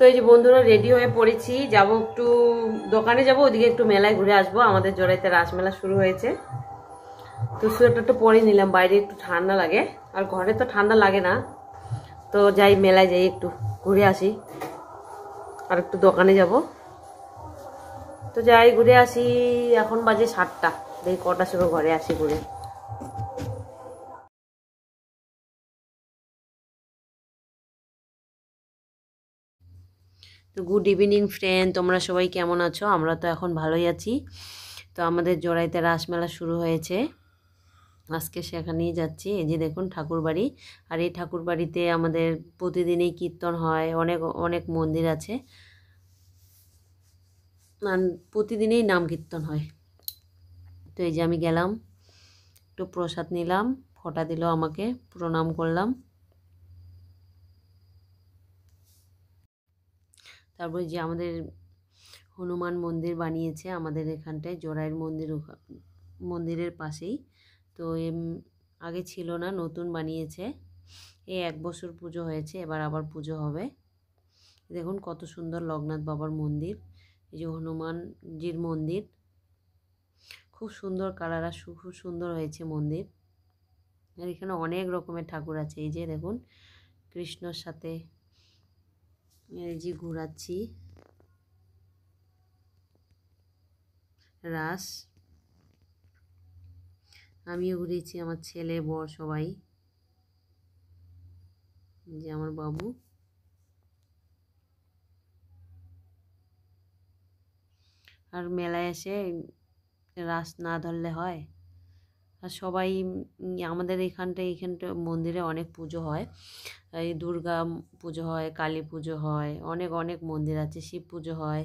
তো এই যে বন্ধুরা রেডি হয়ে পড়েছি যাব একটু দোকানে যাব ওদিকে একটু মেলায় ঘুরে আসব আমাদের জড়াইতে রাসমেলা শুরু হয়েছে তো সোয়েটারটা পরে নিলাম বাইরে একটু ঠান্ডা লাগে আর ঘরে তো ঠান্ডা লাগে না তো যাই মেলায় যাই একটু ঘুরে আসি আর একটু দোকানে যাব তো যাই ঘুরে আসি এখন বাজে সাতটা দেখি কটা সময় ঘরে আসি ঘুরে তো গুড ইভিনিং ফ্রেন্ড তোমরা সবাই কেমন আছো আমরা তো এখন ভালোই আছি তো আমাদের জোড়াইতে রাসমেলা শুরু হয়েছে আজকে সেখানেই যাচ্ছি এই যে দেখুন ঠাকুরবাড়ি আর এই ঠাকুরবাড়িতে আমাদের প্রতিদিনই কীর্তন হয় অনেক অনেক মন্দির আছে প্রতিদিনেই নাম কীর্তন হয় তো এই যে আমি গেলাম একটু প্রসাদ নিলাম ফটা দিল আমাকে প্রণাম করলাম তারপরে যে আমাদের হনুমান মন্দির বানিয়েছে আমাদের এখানটায় জোড়াইয়ের মন্দির মন্দিরের পাশেই তো আগে ছিল না নতুন বানিয়েছে এই এক বছর পুজো হয়েছে এবার আবার পুজো হবে দেখুন কত সুন্দর লগ্নাথ বাবার মন্দির এই যে হনুমানজির মন্দির খুব সুন্দর কালার আর খুব সুন্দর হয়েছে মন্দির আর এখানে অনেক রকমের ঠাকুর আছে এই যে দেখুন কৃষ্ণর সাথে এই যে ঘোরাচ্ছি রাস আমিও ঘুরিয়েছি আমার ছেলে বর সবাই যে আমার বাবু আর মেলায় এসে রাস না ধরলে হয় আর সবাই আমাদের এখানটা এইখানটা মন্দিরে অনেক পুজো হয় এই দুর্গা পুজো হয় কালী পুজো হয় অনেক অনেক মন্দির আছে শিব পুজো হয়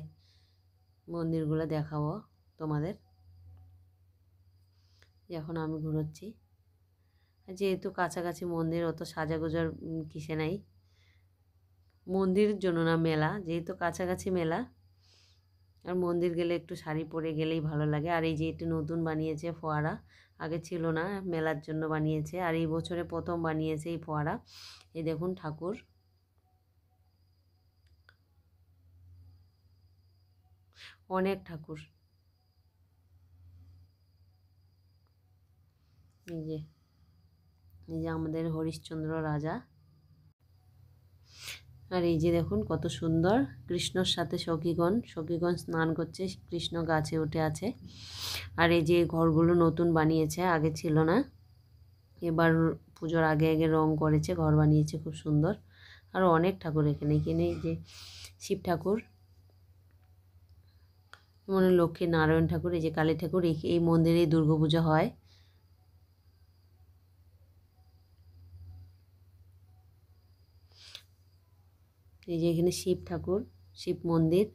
মন্দিরগুলো দেখাবো তোমাদের এখন আমি ঘুরোচ্ছি যেহেতু কাছাকাছি মন্দির অত গোজার কিসে নাই মন্দির জন্য না মেলা যেহেতু কাছাকাছি মেলা আর মন্দির গেলে একটু শাড়ি পরে গেলেই ভালো লাগে আর এই যে একটু নতুন বানিয়েছে ফোয়ারা আগে ছিল না মেলার জন্য বানিয়েছে আর এই বছরে প্রথম বানিয়েছে এই ফোয়ারা এই দেখুন ঠাকুর অনেক ঠাকুর এই যে এই যে আমাদের হরিশ্চন্দ্র রাজা আর এই যে দেখুন কত সুন্দর কৃষ্ণর সাথে সখীগণ সখীগণ স্নান করছে কৃষ্ণ গাছে উঠে আছে আর এই যে ঘরগুলো নতুন বানিয়েছে আগে ছিল না এবার পুজোর আগে আগে রং করেছে ঘর বানিয়েছে খুব সুন্দর আর অনেক ঠাকুর এখানে এখানে যে শিব ঠাকুর মানে লক্ষ্মী নারায়ণ ঠাকুর এই যে কালী ঠাকুর এই মন্দিরেই দুর্গাপূজা হয় এই যে এখানে শিব ঠাকুর শিব মন্দির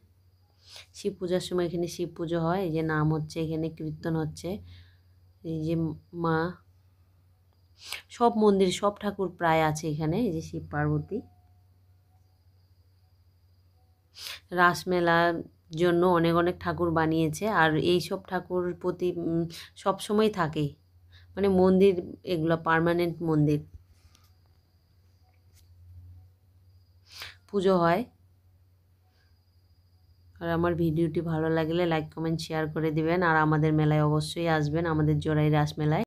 শিব পূজার সময় এখানে শিব পুজো হয় এই যে নাম হচ্ছে এখানে কীর্তন হচ্ছে এই যে মা সব মন্দির সব ঠাকুর প্রায় আছে এখানে এই যে শিব পার্বতী রাসমেলার জন্য অনেক অনেক ঠাকুর বানিয়েছে আর এই সব ঠাকুর প্রতি সবসময় থাকে মানে মন্দির এগুলো পারমানেন্ট মন্দির পুজো হয় আর আমার ভিডিওটি ভালো লাগলে লাইক কমেন্ট শেয়ার করে দিবেন আর আমাদের মেলায় অবশ্যই আসবেন আমাদের জোড়াই রাস মেলায়